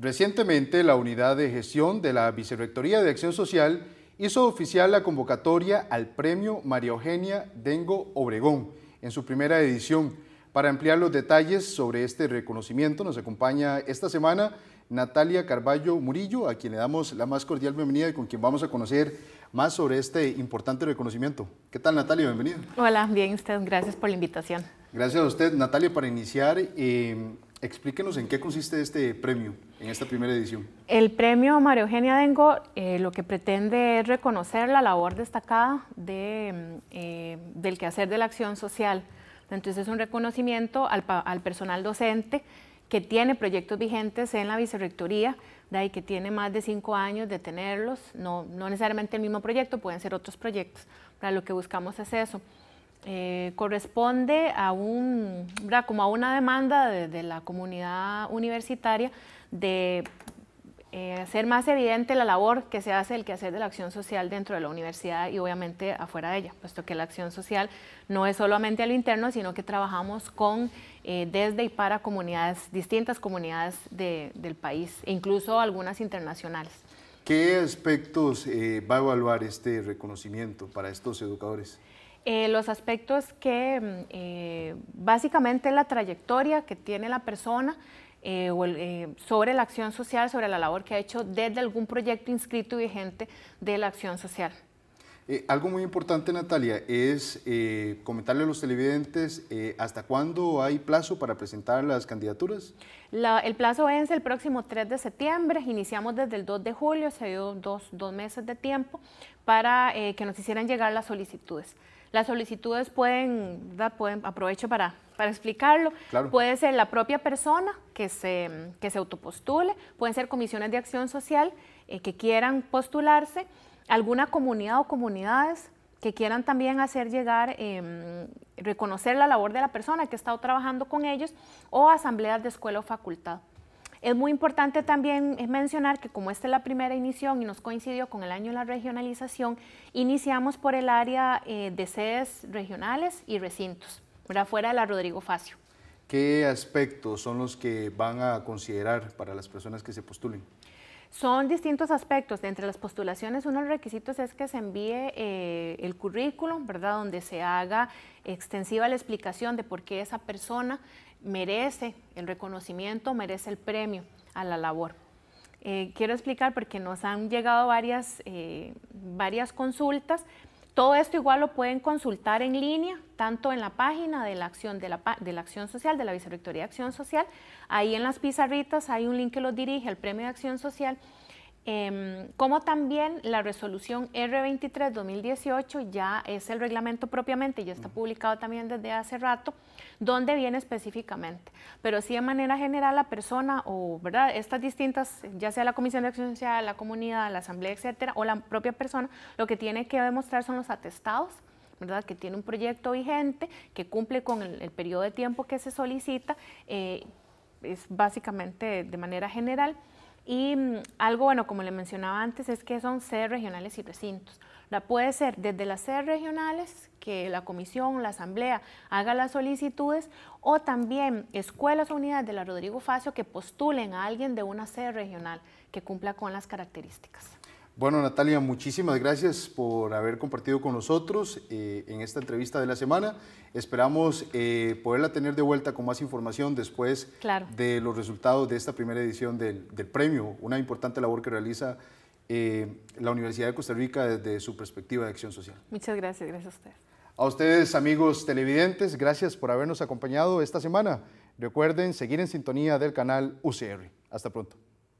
Recientemente, la unidad de gestión de la Vicerrectoría de Acción Social hizo oficial la convocatoria al Premio María Eugenia Dengo Obregón en su primera edición. Para ampliar los detalles sobre este reconocimiento, nos acompaña esta semana Natalia Carballo Murillo, a quien le damos la más cordial bienvenida y con quien vamos a conocer más sobre este importante reconocimiento. ¿Qué tal Natalia? Bienvenida. Hola, bien usted, gracias por la invitación. Gracias a usted, Natalia, para iniciar. Eh, Explíquenos en qué consiste este premio, en esta primera edición. El premio María Eugenia Dengo eh, lo que pretende es reconocer la labor destacada mm, eh, del quehacer de la acción social. Entonces es un reconocimiento al, personal docente que tiene proyectos vigentes en la vicerrectoría, de ahí que tiene más de cinco años de tenerlos, no necesariamente el mismo proyecto, pueden ser otros proyectos, para lo que buscamos es eso. Eh, corresponde a, un, Como a una demanda de, la comunidad universitaria de eh, hacer más evidente la labor que se hace, el quehacer de la acción social dentro de la universidad y obviamente afuera de ella, puesto que la acción social no es solamente a lo interno, sino que trabajamos con, eh, desde y para comunidades, distintas comunidades del país, e incluso algunas internacionales. ¿Qué aspectos va a evaluar este reconocimiento para estos educadores? Eh, los aspectos que mm, eh, básicamente la trayectoria que tiene la persona eh, eh, sobre la acción social, sobre la labor que ha hecho desde algún proyecto inscrito y vigente de la acción social. algo muy importante, Natalia, es comentarle a los televidentes hasta cuándo hay plazo para presentar las candidaturas. el plazo vence el próximo 3 de septiembre, iniciamos desde el 2 de julio, se dio dos meses de tiempo para que nos hicieran llegar las solicitudes. Las solicitudes pueden, pueden aprovecho para, para explicarlo, puede ser la propia persona que se, se autopostule, pueden ser comisiones de acción social eh, que quieran postularse, alguna comunidad o comunidades que quieran también hacer llegar, em, reconocer la labor de la persona que ha estado trabajando con ellos, o asambleas de escuela o facultad. Es muy importante también eh, mencionar que como esta es la primera iniciación y nos coincidió con el año de la regionalización, iniciamos por el área eh, de sedes regionales y recintos, fuera de la Rodrigo Facio. ¿Qué aspectos son los que van a considerar para las personas que se postulen? Son distintos aspectos. Entre las postulaciones, uno de los requisitos es que se envíe eh, el currículum, ¿verdad? Donde se haga extensiva la explicación de por qué esa persona merece el reconocimiento, merece el premio a la labor. Eh, quiero explicar porque nos han llegado varias eh, consultas todo esto igual lo pueden consultar en línea, tanto en la página de la Acción, de la, de la acción Social, de la Vicerrectoría de Acción Social. Ahí en las pizarritas hay un link que los dirige al Premio de Acción Social Em, como también la resolución R23 2018 ya es el reglamento propiamente, ya está publicado también desde hace rato, donde viene específicamente. Pero sí de manera general la persona o ¿verdad? estas distintas, ya sea la Comisión de Acción Social, la comunidad, la asamblea, etcétera, o la propia persona, lo que tiene que demostrar son los atestados. ¿verdad? que tiene un proyecto vigente, que cumple con el, periodo de tiempo que se solicita, eh, es básicamente de manera general. Y mm, algo bueno, como le mencionaba antes, es que son sedes regionales y recintos. La puede ser desde las sedes regionales, que la comisión, la asamblea haga las solicitudes, o también escuelas o unidades de la Rodrigo Facio que postulen a alguien de una sede regional que cumpla con las características. Bueno, Natalia, muchísimas gracias por haber compartido con nosotros eh, en esta entrevista de la semana. Esperamos eh, poderla tener de vuelta con más información después de los resultados de esta primera edición del, premio, una importante labor que realiza eh, la Universidad de Costa Rica desde su perspectiva de acción social. Muchas gracias, gracias a ustedes. A ustedes, amigos televidentes, gracias por habernos acompañado esta semana. Recuerden seguir en sintonía del canal UCR. Hasta pronto.